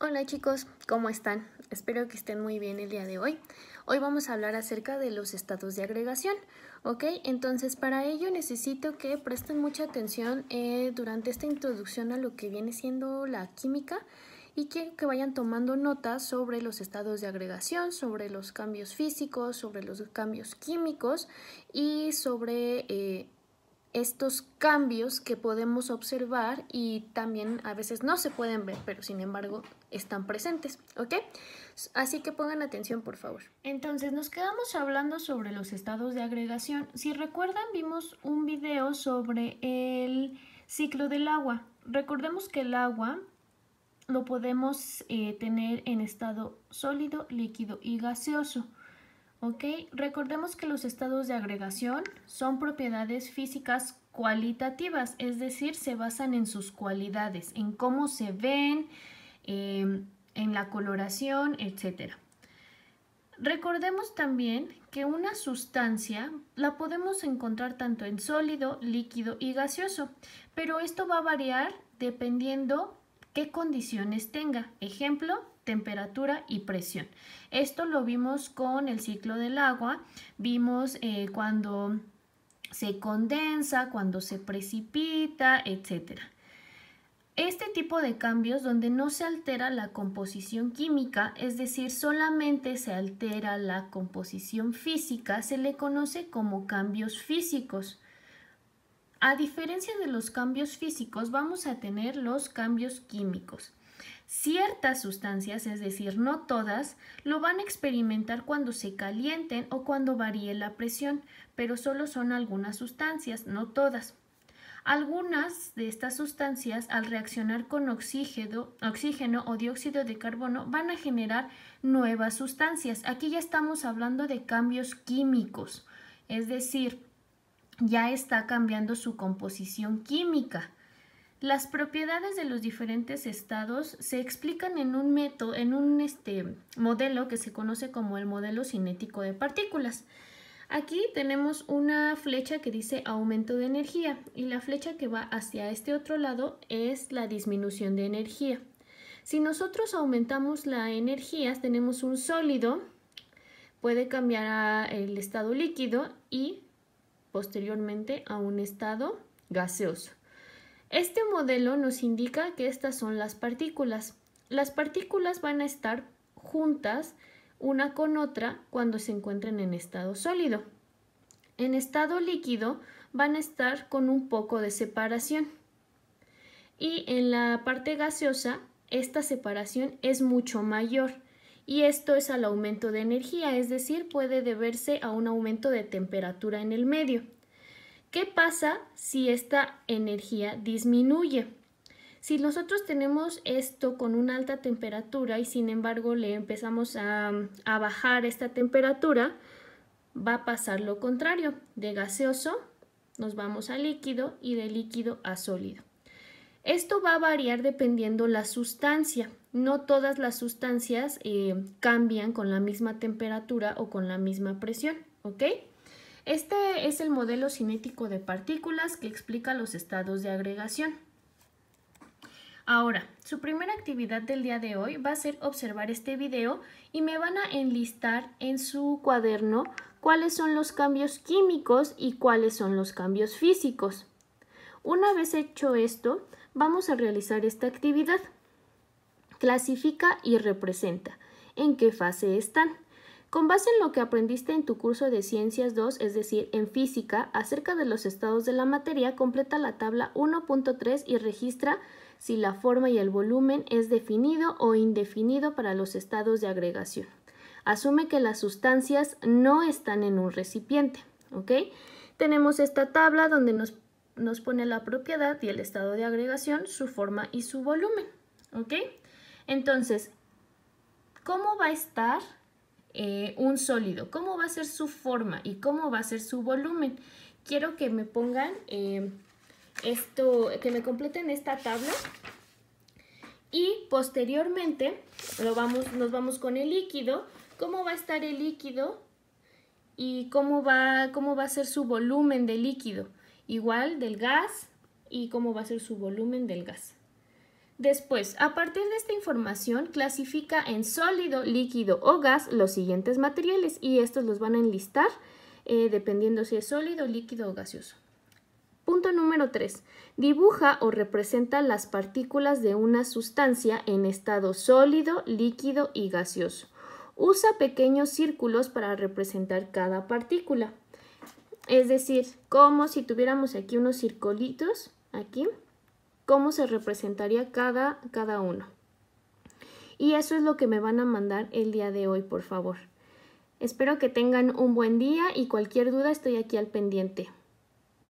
Hola chicos, ¿cómo están? Espero que estén muy bien el día de hoy. Hoy vamos a hablar acerca de los estados de agregación, ¿ok? Entonces para ello necesito que presten mucha atención eh, durante esta introducción a lo que viene siendo la química y que, que vayan tomando notas sobre los estados de agregación, sobre los cambios físicos, sobre los cambios químicos y sobre... Eh, estos cambios que podemos observar y también a veces no se pueden ver, pero sin embargo están presentes, ¿ok? Así que pongan atención, por favor. Entonces nos quedamos hablando sobre los estados de agregación. Si recuerdan, vimos un video sobre el ciclo del agua. Recordemos que el agua lo podemos eh, tener en estado sólido, líquido y gaseoso. ¿Ok? Recordemos que los estados de agregación son propiedades físicas cualitativas, es decir, se basan en sus cualidades, en cómo se ven, em, en la coloración, etc. Recordemos también que una sustancia la podemos encontrar tanto en sólido, líquido y gaseoso, pero esto va a variar dependiendo qué condiciones tenga. Ejemplo, temperatura y presión. Esto lo vimos con el ciclo del agua, vimos eh, cuando se condensa, cuando se precipita, etc. Este tipo de cambios donde no se altera la composición química, es decir, solamente se altera la composición física, se le conoce como cambios físicos. A diferencia de los cambios físicos, vamos a tener los cambios químicos. Ciertas sustancias, es decir, no todas, lo van a experimentar cuando se calienten o cuando varíe la presión, pero solo son algunas sustancias, no todas. Algunas de estas sustancias, al reaccionar con oxígeno, oxígeno, o dióxido de carbono, van a generar nuevas sustancias. Aquí ya estamos hablando de cambios químicos, es decir, ya está cambiando su composición química. Las propiedades de los diferentes estados se explican en un método, en un este, modelo que se conoce como el modelo cinético de partículas. Aquí tenemos una flecha que dice aumento de energía y la flecha que va hacia este otro lado es la disminución de energía. Si nosotros aumentamos la energía, tenemos un sólido, puede cambiar a el estado líquido y posteriormente a un estado gaseoso. Este modelo nos indica que estas son las partículas. Las partículas van a estar juntas una con otra cuando se encuentren en estado sólido. En estado líquido van a estar con un poco de separación. Y en la parte gaseosa, esta separación es mucho mayor. Y esto es al aumento de energía, es decir, puede deberse a un aumento de temperatura en el medio. ¿Qué pasa si esta energía disminuye? Si nosotros tenemos esto con una alta temperatura y sin embargo le empezamos a, bajar esta temperatura, va a pasar lo contrario. De gaseoso nos vamos a líquido y de líquido a sólido. Esto va a variar dependiendo la sustancia. No todas las sustancias eh, cambian con la misma temperatura o con la misma presión, ¿ok? Este es el modelo cinético de partículas que explica los estados de agregación. Ahora, su primera actividad del día de hoy va a ser observar este video y me van a enlistar en su cuaderno cuáles son los cambios químicos y cuáles son los cambios físicos. Una vez hecho esto, vamos a realizar esta actividad. Clasifica y representa en qué fase están. Con base en lo que aprendiste en tu curso de Ciencias 2, es decir, en física, acerca de los estados de la materia, completa la tabla 1.3 y registra si la forma y el volumen es definido o indefinido para los estados de agregación. Asume que las sustancias no están en un recipiente, ¿ok? Tenemos esta tabla donde nos, nos pone la propiedad y el estado de agregación, su forma y su volumen, ¿ok? Entonces, ¿cómo va a estar eh, un sólido, cómo va a ser su forma y cómo va a ser su volumen. Quiero que me pongan eh, esto, que me completen esta tabla y posteriormente lo vamos, nos vamos con el líquido, cómo va a estar el líquido y cómo va, cómo va a ser su volumen de líquido, igual del gas y cómo va a ser su volumen del gas. Después, a partir de esta información, clasifica en sólido, líquido o gas los siguientes materiales y estos los van a enlistar eh, dependiendo si es sólido, líquido o gaseoso. Punto número 3. Dibuja o representa las partículas de una sustancia en estado sólido, líquido y gaseoso. Usa pequeños círculos para representar cada partícula. Es decir, como si tuviéramos aquí unos circulitos, aquí, cómo se representaría cada, cada uno. Y eso es lo que me van a mandar el día de hoy, por favor. Espero que tengan un buen día y cualquier duda estoy aquí al pendiente.